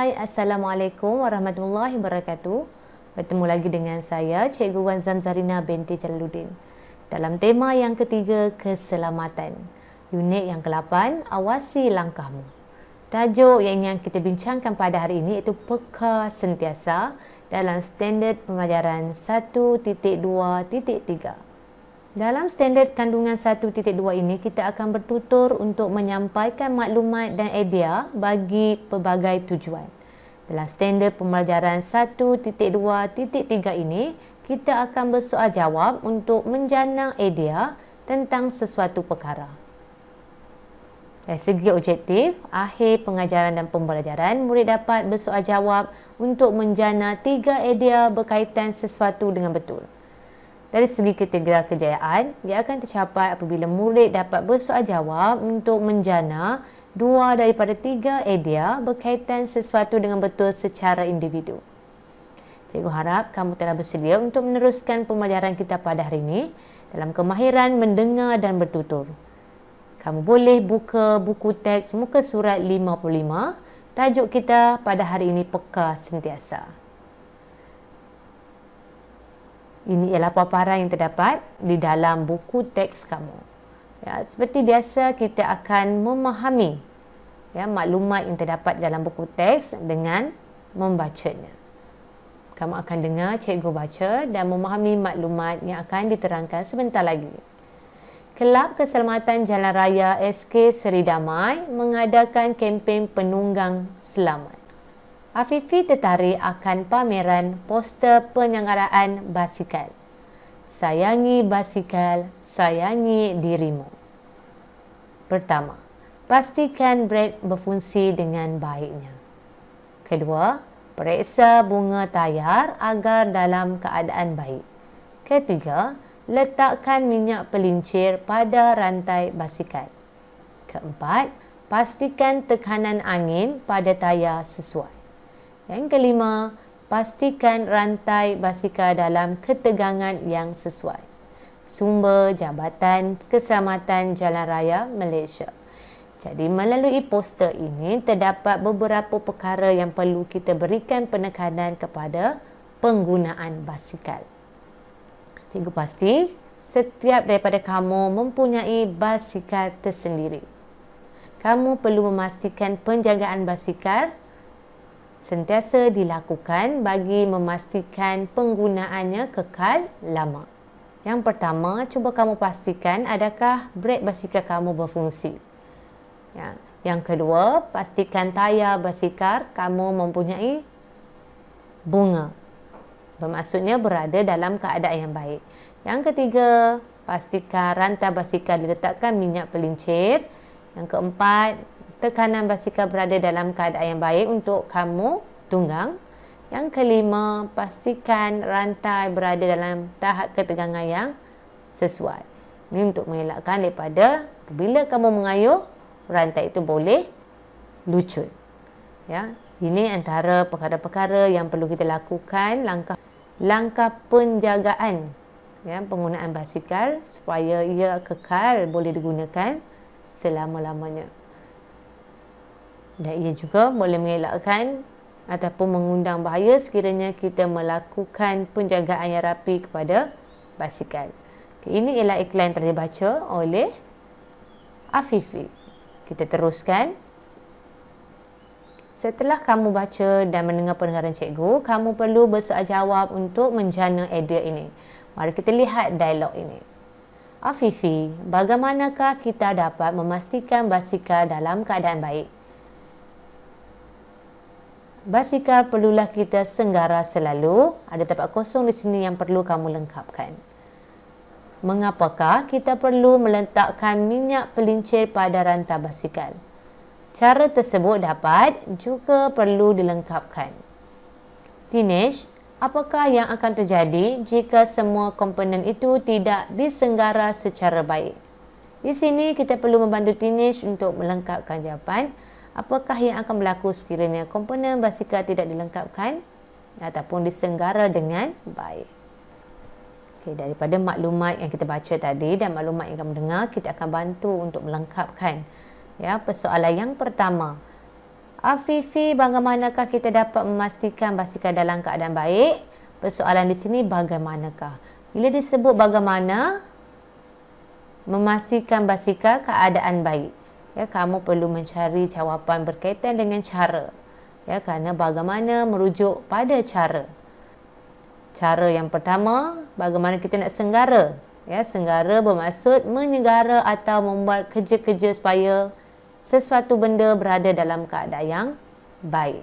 Hai, Assalamualaikum Warahmatullahi Wabarakatuh Bertemu lagi dengan saya, Cikgu Wan Zamzarina binti Jaludin. Dalam tema yang ketiga, Keselamatan Unit yang ke-8, Awasi Langkahmu Tajuk yang ingin kita bincangkan pada hari ini iaitu Peka Sentiasa dalam Standard Pembelajaran 1.2.3 dalam standard kandungan 1.2 ini, kita akan bertutur untuk menyampaikan maklumat dan idea bagi pelbagai tujuan. Dalam standard pembelajaran 1.2.3 ini, kita akan bersoal jawab untuk menjana idea tentang sesuatu perkara. Dari segi objektif, akhir pengajaran dan pembelajaran, murid dapat bersoal jawab untuk menjana tiga idea berkaitan sesuatu dengan betul dari segi kategori kejayaan, ia akan tercapai apabila murid dapat bersoal jawab untuk menjana dua daripada tiga idea berkaitan sesuatu dengan betul secara individu. Cikgu harap kamu telah bersedia untuk meneruskan pembelajaran kita pada hari ini dalam kemahiran mendengar dan bertutur. Kamu boleh buka buku teks muka surat 55 tajuk kita pada hari ini peka sentiasa. Ini ialah paparan yang terdapat di dalam buku teks kamu. Ya, seperti biasa kita akan memahami ya maklumat yang terdapat dalam buku teks dengan membacanya. Kamu akan dengar cikgu baca dan memahami maklumat yang akan diterangkan sebentar lagi. Kelab Keselamatan Jalan Raya SK Seri Damai mengadakan kempen penunggang selamat. Afifi tertarik akan pameran poster penyenggaraan basikal. Sayangi basikal, sayangi dirimu. Pertama, pastikan brek berfungsi dengan baiknya. Kedua, periksa bunga tayar agar dalam keadaan baik. Ketiga, letakkan minyak pelincir pada rantai basikal. Keempat, pastikan tekanan angin pada tayar sesuai. Yang kelima, pastikan rantai basikal dalam ketegangan yang sesuai. Sumber Jabatan Keselamatan Jalan Raya Malaysia. Jadi melalui poster ini terdapat beberapa perkara yang perlu kita berikan penekanan kepada penggunaan basikal. Cikgu pasti setiap daripada kamu mempunyai basikal tersendiri. Kamu perlu memastikan penjagaan basikal sentiasa dilakukan bagi memastikan penggunaannya kekal lama. Yang pertama, cuba kamu pastikan adakah brek basikal kamu berfungsi. Ya. Yang kedua, pastikan tayar basikal kamu mempunyai bunga. Bermaksudnya berada dalam keadaan yang baik. Yang ketiga, pastikan rantai basikal diletakkan minyak pelincir. Yang keempat, tekanan basikal berada dalam keadaan yang baik untuk kamu tunggang. Yang kelima, pastikan rantai berada dalam tahap ketegangan yang sesuai. Ini untuk mengelakkan daripada bila kamu mengayuh, rantai itu boleh lucut. Ya, ini antara perkara-perkara yang perlu kita lakukan langkah langkah penjagaan ya, penggunaan basikal supaya ia kekal boleh digunakan selama-lamanya dan ia juga boleh mengelakkan ataupun mengundang bahaya sekiranya kita melakukan penjagaan yang rapi kepada basikal. Okay, ini ialah iklan yang telah dibaca oleh Afifi. Kita teruskan. Setelah kamu baca dan mendengar pendengaran cikgu, kamu perlu bersoal jawab untuk menjana idea ini. Mari kita lihat dialog ini. Afifi, bagaimanakah kita dapat memastikan basikal dalam keadaan baik? basikal perlulah kita senggara selalu. Ada tempat kosong di sini yang perlu kamu lengkapkan. Mengapakah kita perlu meletakkan minyak pelincir pada rantai basikal? Cara tersebut dapat juga perlu dilengkapkan. Teenage, apakah yang akan terjadi jika semua komponen itu tidak disenggara secara baik? Di sini kita perlu membantu teenage untuk melengkapkan jawapan apakah yang akan berlaku sekiranya komponen basikal tidak dilengkapkan ataupun disenggara dengan baik. Okay, daripada maklumat yang kita baca tadi dan maklumat yang kamu dengar, kita akan bantu untuk melengkapkan ya, persoalan yang pertama. Afifi, bagaimanakah kita dapat memastikan basikal dalam keadaan baik? Persoalan di sini bagaimanakah? Bila disebut bagaimana memastikan basikal keadaan baik? ya kamu perlu mencari jawapan berkaitan dengan cara ya kerana bagaimana merujuk pada cara cara yang pertama bagaimana kita nak senggara ya senggara bermaksud menyegara atau membuat kerja-kerja supaya sesuatu benda berada dalam keadaan yang baik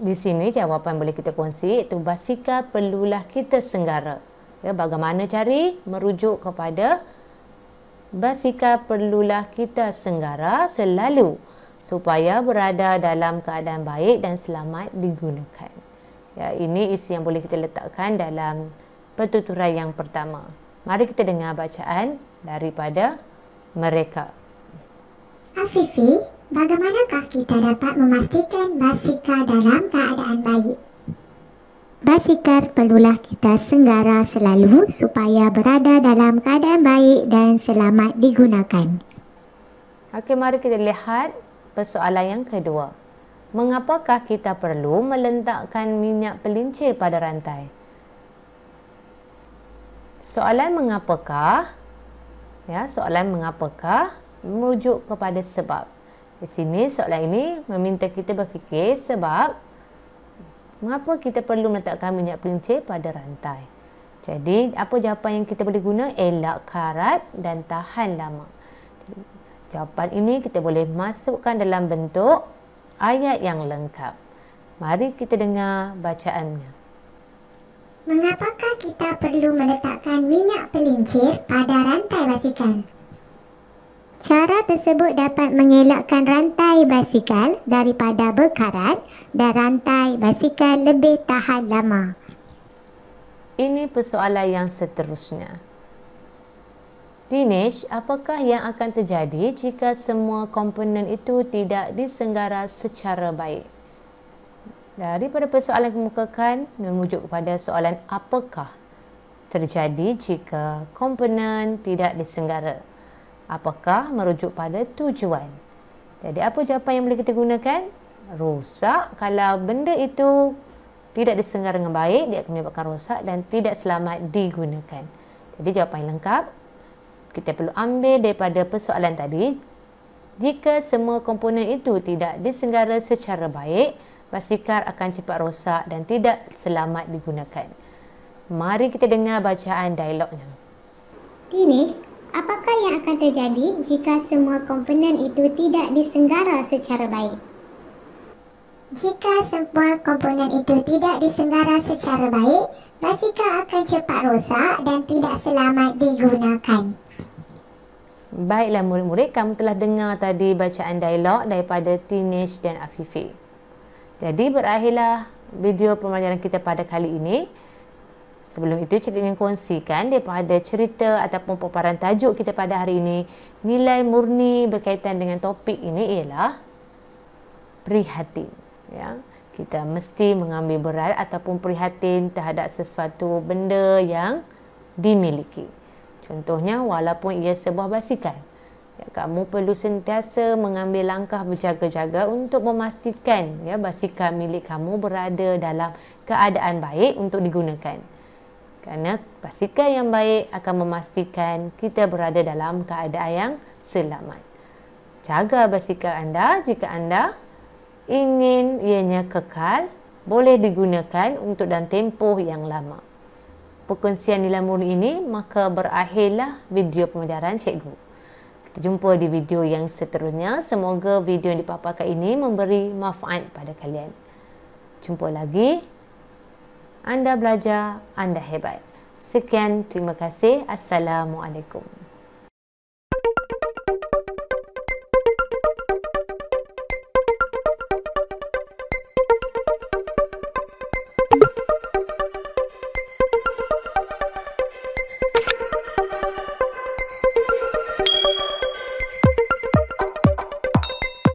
di sini jawapan boleh kita kongsi itu basikal perlulah kita senggara ya bagaimana cari merujuk kepada basikal perlulah kita senggara selalu supaya berada dalam keadaan baik dan selamat digunakan. Ya, ini isi yang boleh kita letakkan dalam pertuturan yang pertama. Mari kita dengar bacaan daripada mereka. Afifi, bagaimanakah kita dapat memastikan basikal dalam keadaan baik? Pastikan perlulah kita senggara selalu supaya berada dalam keadaan baik dan selamat digunakan. Okey, mari kita lihat persoalan yang kedua. Mengapakah kita perlu meletakkan minyak pelincir pada rantai? Soalan mengapakah? Ya, soalan mengapakah merujuk kepada sebab. Di sini soalan ini meminta kita berfikir sebab mengapa kita perlu meletakkan minyak pelincir pada rantai? Jadi, apa jawapan yang kita boleh guna? Elak karat dan tahan lama. Jawapan ini kita boleh masukkan dalam bentuk ayat yang lengkap. Mari kita dengar bacaannya. Mengapakah kita perlu meletakkan minyak pelincir pada rantai basikal? Cara tersebut dapat mengelakkan rantai basikal daripada berkarat dan rantai basikal lebih tahan lama. Ini persoalan yang seterusnya. Dinesh, apakah yang akan terjadi jika semua komponen itu tidak disenggara secara baik? Daripada persoalan yang kemukakan, memujuk kepada soalan apakah terjadi jika komponen tidak disenggara? apakah merujuk pada tujuan. Jadi apa jawapan yang boleh kita gunakan? Rosak kalau benda itu tidak disengar dengan baik, dia akan menyebabkan rosak dan tidak selamat digunakan. Jadi jawapan yang lengkap kita perlu ambil daripada persoalan tadi. Jika semua komponen itu tidak disenggara secara baik, basikal akan cepat rosak dan tidak selamat digunakan. Mari kita dengar bacaan dialognya. Finish. Apakah yang akan terjadi jika semua komponen itu tidak disenggara secara baik? Jika semua komponen itu tidak disenggara secara baik, basikal akan cepat rosak dan tidak selamat digunakan. Baiklah murid-murid, kamu telah dengar tadi bacaan dialog daripada Teenage dan Afifi. Jadi berakhirlah video pembelajaran kita pada kali ini. Sebelum itu, cik ingin kongsikan daripada cerita ataupun paparan tajuk kita pada hari ini, nilai murni berkaitan dengan topik ini ialah prihatin. Ya. Kita mesti mengambil berat ataupun prihatin terhadap sesuatu benda yang dimiliki. Contohnya, walaupun ia sebuah basikal, ya, kamu perlu sentiasa mengambil langkah berjaga-jaga untuk memastikan ya, basikal milik kamu berada dalam keadaan baik untuk digunakan. Kerana basikal yang baik akan memastikan kita berada dalam keadaan yang selamat. Jaga basikal anda jika anda ingin ianya kekal boleh digunakan untuk dan tempoh yang lama. Perkongsian nilai murni ini maka berakhirlah video pembelajaran cikgu. Kita jumpa di video yang seterusnya. Semoga video yang dipaparkan ini memberi manfaat pada kalian. Jumpa lagi. Anda belajar, anda hebat. Sekian, terima kasih. Assalamualaikum.